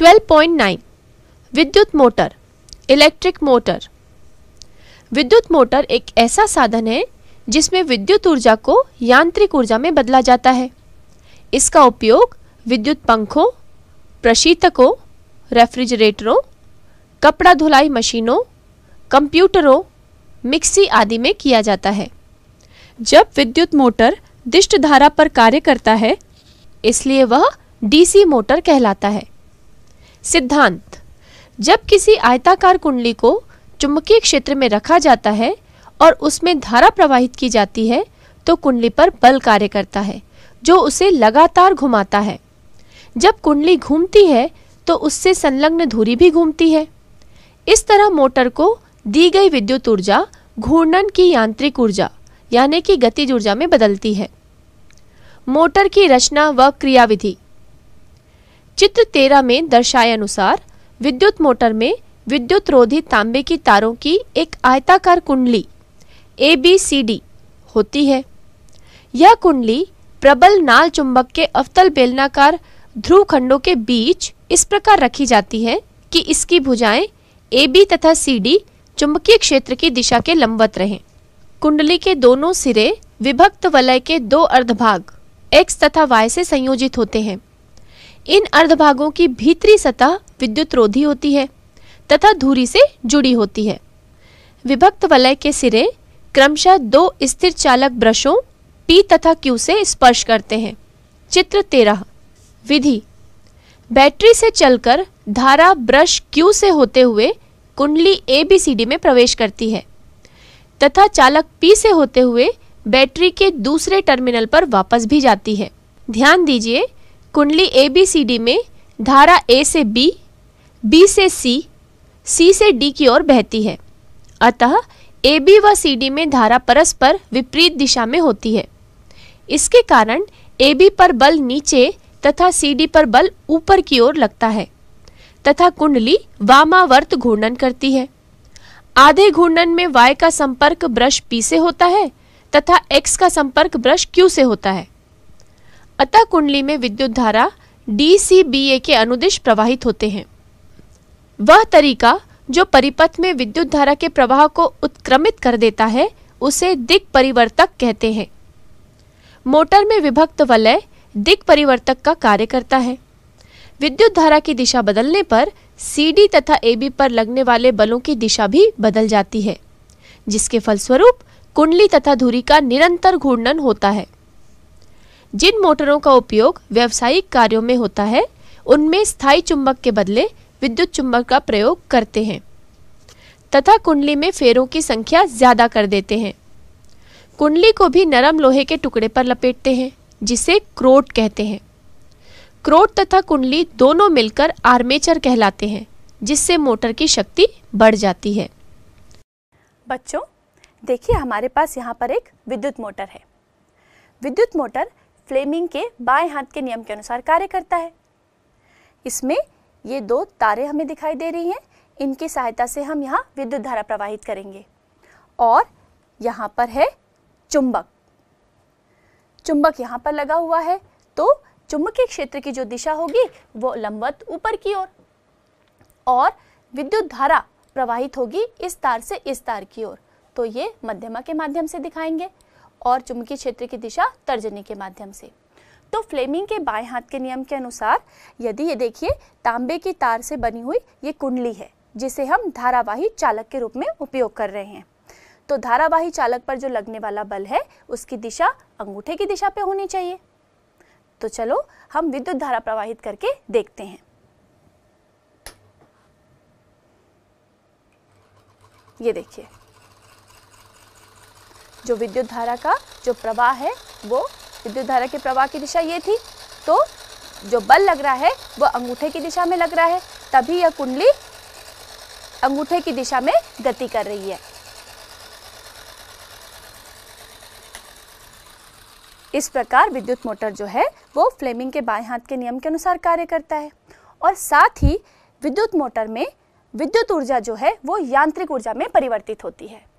12.9 विद्युत motor electric motor विद्युत motor एक ऐसा साधन है जिसमें विद्युत ऊर्जा को यांत्रिक ऊर्जा में बदला जाता है इसका उपयोग विद्युत पंखों प्रशीतकों रेफ्रिजरेटरों कपड़ा धुलाई मशीनों कंप्यूटरों मिक्सी आदि में किया जाता है जब विद्युत मोटर दिष्ट धारा पर कार्य करता है इसलिए वह डीसी मोटर कहलाता है सिद्धांत जब किसी आयताकार कुंडली को चुंबकीय क्षेत्र में रखा जाता है और उसमें धारा प्रवाहित की जाती है तो कुंडली पर बल कार्य करता है जो उसे लगातार घुमाता है जब कुंडली घूमती है तो उससे संलग्न धुरी भी घूमती है इस तरह मोटर को दी गई विद्युत ऊर्जा घूर्णन की यांत्रिक ऊर्जा यानी कि गतिज ऊर्जा में बदलती है मोटर की रचना व क्रियाविधि चित्र तेरह में दर्शाए अनुसार विद्युत मोटर में विद्युत रोधी तांबे की तारों की एक आयताकार कुंडली ए बी सी डी होती है यह कुंडली प्रबल नाल चुंबक के अवतल बेलनाकार ध्रुव खंडों के बीच इस प्रकार रखी जाती है कि इसकी भुजाएं ए बी तथा सी डी चुंबकीय क्षेत्र की दिशा के लंबवत रहें कुंडली के दोनों सिरे विभक्त वलय के दो अर्धभाग एक्स तथा वाई से संयोजित होते हैं इन अर्धभागों की भीतरी सतह विद्युत रोधी होती है तथा धूरी से जुड़ी होती है विभक्त वलय के सिरे क्रमशः दो स्थिर चालक ब्रशों पी तथा क्यू से स्पर्श करते हैं चित्र तेरह विधि बैटरी से चलकर धारा ब्रश क्यू से होते हुए कुंडली ए बी सी डी में प्रवेश करती है तथा चालक पी से होते हुए बैटरी के दूसरे टर्मिनल पर वापस भी जाती है ध्यान दीजिए कुंडली ए बी सी डी में धारा ए से बी बी से सी सी से डी की ओर बहती है अतः ए बी व सी डी में धारा परस्पर विपरीत दिशा में होती है इसके कारण ए बी पर बल नीचे तथा सी डी पर बल ऊपर की ओर लगता है तथा कुंडली वामावर्त घूर्णन करती है आधे घूर्णन में वाई का संपर्क ब्रश पी से होता है तथा एक्स का संपर्क ब्रश क्यू से होता है अतः कुंडली में विद्युत धारा डी के अनुदिश प्रवाहित होते हैं वह तरीका जो परिपथ में विद्युत धारा के प्रवाह को उत्क्रमित कर देता है उसे दिक परिवर्तक कहते हैं मोटर में विभक्त वलय दिक परिवर्तक का कार्य करता है विद्युत धारा की दिशा बदलने पर सीडी तथा एबी पर लगने वाले बलों की दिशा भी बदल जाती है जिसके फलस्वरूप कुंडली तथा धुरी का निरंतर घूर्णन होता है जिन मोटरों का उपयोग व्यावसायिक कार्यों में होता है उनमें स्थायी चुंबक के बदले विद्युत चुंबक का प्रयोग करते हैं तथा कुंडली में फेरों की संख्या ज्यादा कर देते हैं कुंडली को भी नरम लोहे के टुकड़े पर लपेटते हैं जिसे क्रोट कहते हैं क्रोट तथा कुंडली दोनों मिलकर आर्मेचर कहलाते हैं जिससे मोटर की शक्ति बढ़ जाती है बच्चों देखिए हमारे पास यहाँ पर एक विद्युत मोटर है विद्युत मोटर फ्लेमिंग के बाएं हाथ के नियम के अनुसार कार्य करता है इसमें ये दो तारे हमें दिखाई दे रही हैं इनकी सहायता से हम यहाँ विद्युत धारा प्रवाहित करेंगे और यहाँ पर है चुंबक चुंबक यहाँ पर लगा हुआ है तो चुंबकीय क्षेत्र की जो दिशा होगी वो लंबवत ऊपर की ओर और विद्युत धारा प्रवाहित होगी इस तार से इस तार की ओर तो ये मध्यमा के माध्यम से दिखाएंगे और चुंबकीय क्षेत्र की दिशा तर्जनी के माध्यम से तो फ्लेमिंग के बाएं हाथ के नियम के अनुसार यदि ये देखिए तांबे की तार से बनी हुई ये कुंडली है जिसे हम धारावाही चालक के रूप में उपयोग कर रहे हैं तो धारावाही चालक पर जो लगने वाला बल है उसकी दिशा अंगूठे की दिशा पे होनी चाहिए तो चलो हम विद्युत धारा प्रवाहित करके देखते हैं ये देखिए जो विद्युत धारा का जो प्रवाह है वो विद्युत धारा के प्रवाह की दिशा ये थी तो जो बल लग रहा है वो अंगूठे की दिशा में लग रहा है तभी यह कुंडली अंगूठे की दिशा में गति कर रही है इस प्रकार विद्युत मोटर जो है वो फ्लेमिंग के बाएं हाथ के नियम के अनुसार कार्य करता है और साथ ही विद्युत मोटर में विद्युत ऊर्जा जो है वो यांत्रिक ऊर्जा में परिवर्तित होती है